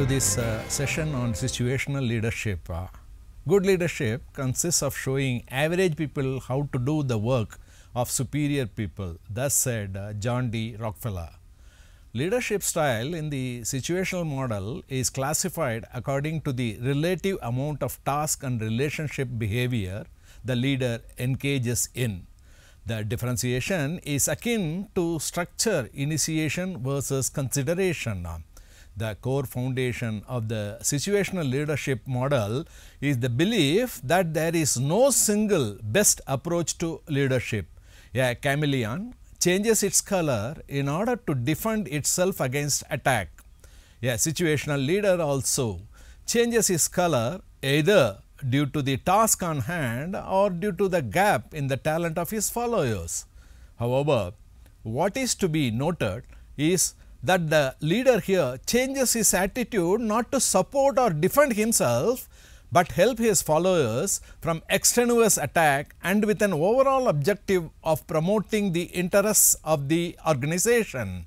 to this uh, session on situational leadership. Uh, good leadership consists of showing average people how to do the work of superior people, thus said uh, John D. Rockefeller. Leadership style in the situational model is classified according to the relative amount of task and relationship behavior the leader engages in. The differentiation is akin to structure initiation versus consideration the core foundation of the situational leadership model is the belief that there is no single best approach to leadership. A chameleon changes its color in order to defend itself against attack. A situational leader also changes his color either due to the task on hand or due to the gap in the talent of his followers. However, what is to be noted is that the leader here changes his attitude not to support or defend himself, but help his followers from extraneous attack and with an overall objective of promoting the interests of the organization.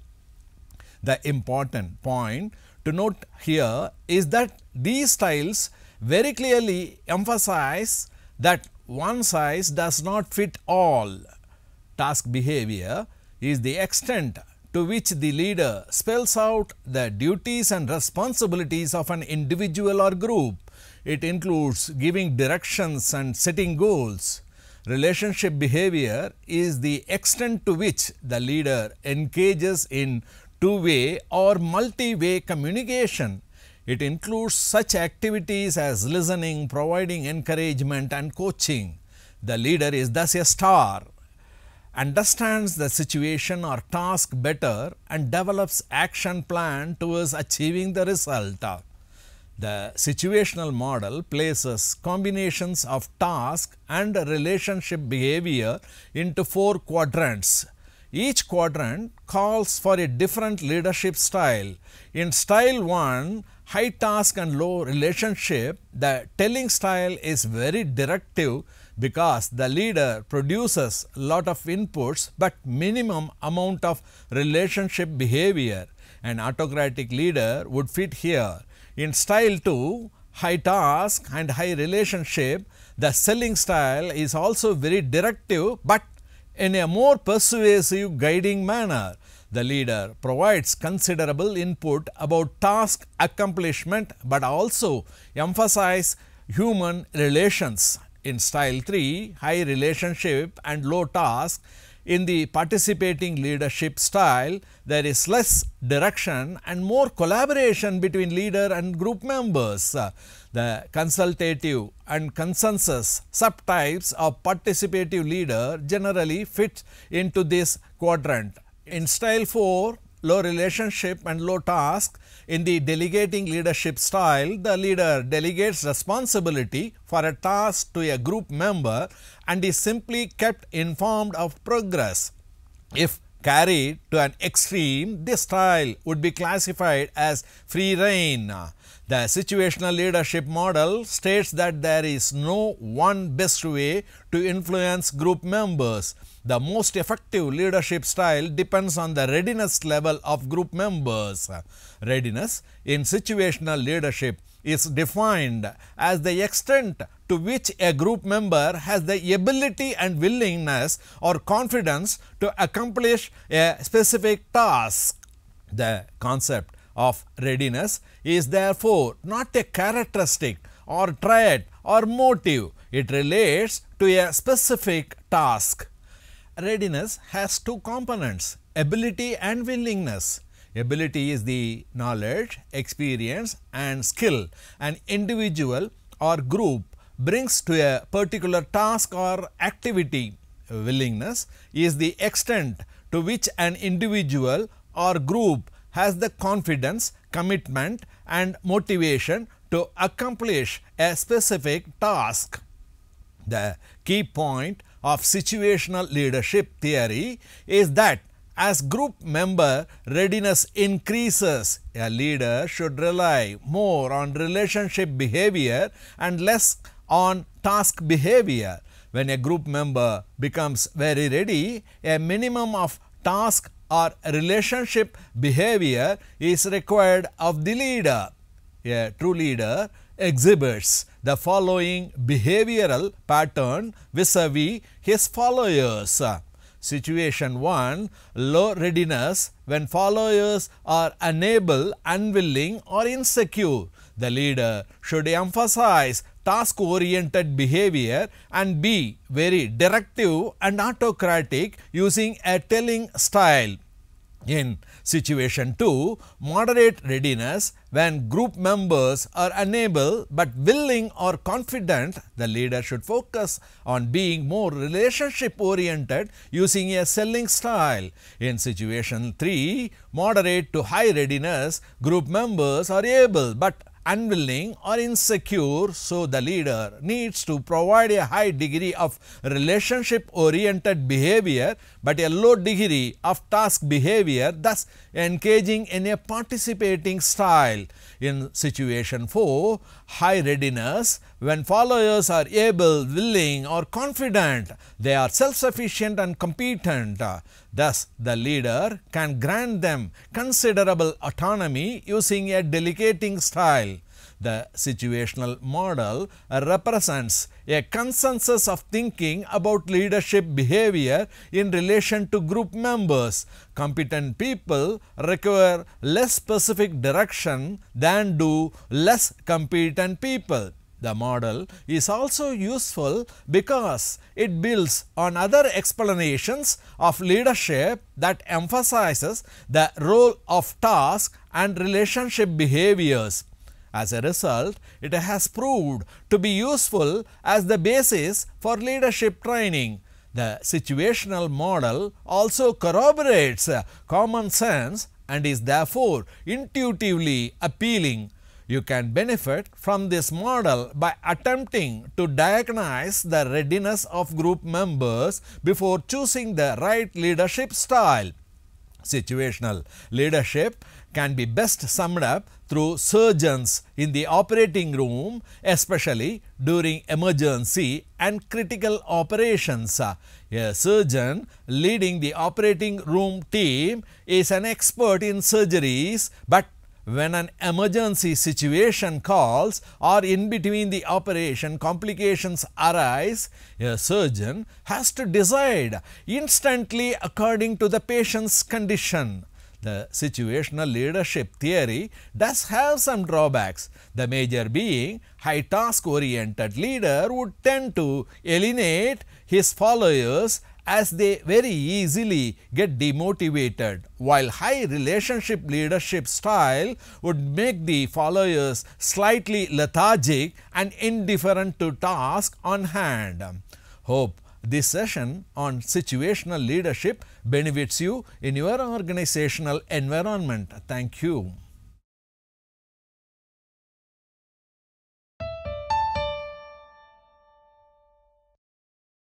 The important point to note here is that these styles very clearly emphasize that one size does not fit all. Task behavior is the extent to which the leader spells out the duties and responsibilities of an individual or group. It includes giving directions and setting goals. Relationship behavior is the extent to which the leader engages in two-way or multi-way communication. It includes such activities as listening, providing encouragement and coaching. The leader is thus a star understands the situation or task better and develops action plan towards achieving the result. The situational model places combinations of task and relationship behavior into four quadrants. Each quadrant calls for a different leadership style. In style 1, high task and low relationship, the telling style is very directive because the leader produces lot of inputs but minimum amount of relationship behavior. An autocratic leader would fit here. In style 2, high task and high relationship, the selling style is also very directive but in a more persuasive guiding manner. The leader provides considerable input about task accomplishment but also emphasize human relations in style 3 high relationship and low task in the participating leadership style there is less direction and more collaboration between leader and group members. The consultative and consensus subtypes of participative leader generally fit into this quadrant. In style 4 low relationship and low task. In the delegating leadership style, the leader delegates responsibility for a task to a group member and is simply kept informed of progress. If carried to an extreme, this style would be classified as free reign. The situational leadership model states that there is no one best way to influence group members. The most effective leadership style depends on the readiness level of group members. Readiness in situational leadership is defined as the extent to which a group member has the ability and willingness or confidence to accomplish a specific task. The concept of readiness is therefore not a characteristic or trait or motive. It relates to a specific task. Readiness has two components, ability and willingness. Ability is the knowledge, experience and skill an individual or group brings to a particular task or activity. Willingness is the extent to which an individual or group has the confidence, commitment and motivation to accomplish a specific task. The key point of situational leadership theory is that as group member readiness increases, a leader should rely more on relationship behavior and less on task behavior. When a group member becomes very ready, a minimum of task or relationship behavior is required of the leader. A true leader exhibits the following behavioral pattern vis-a-vis -vis his followers. Situation 1. Low readiness when followers are unable, unwilling or insecure. The leader should emphasize task-oriented behavior and be very directive and autocratic using a telling style. In situation 2, moderate readiness when group members are unable but willing or confident, the leader should focus on being more relationship oriented using a selling style. In situation 3, moderate to high readiness, group members are able but unwilling or insecure, so the leader needs to provide a high degree of relationship oriented behavior but a low degree of task behavior thus engaging in a participating style. In situation 4, high readiness when followers are able, willing or confident, they are self-sufficient and competent. Thus, the leader can grant them considerable autonomy using a delegating style. The situational model represents a consensus of thinking about leadership behavior in relation to group members. Competent people require less specific direction than do less competent people. The model is also useful because it builds on other explanations of leadership that emphasizes the role of task and relationship behaviors. As a result, it has proved to be useful as the basis for leadership training. The situational model also corroborates common sense and is therefore intuitively appealing. You can benefit from this model by attempting to diagnose the readiness of group members before choosing the right leadership style. Situational leadership can be best summed up through surgeons in the operating room, especially during emergency and critical operations. A surgeon leading the operating room team is an expert in surgeries but when an emergency situation calls or in between the operation complications arise, a surgeon has to decide instantly according to the patient's condition. The situational leadership theory does have some drawbacks, the major being high task oriented leader would tend to alienate his followers as they very easily get demotivated while high relationship leadership style would make the followers slightly lethargic and indifferent to task on hand. Hope this session on situational leadership benefits you in your organizational environment. Thank you.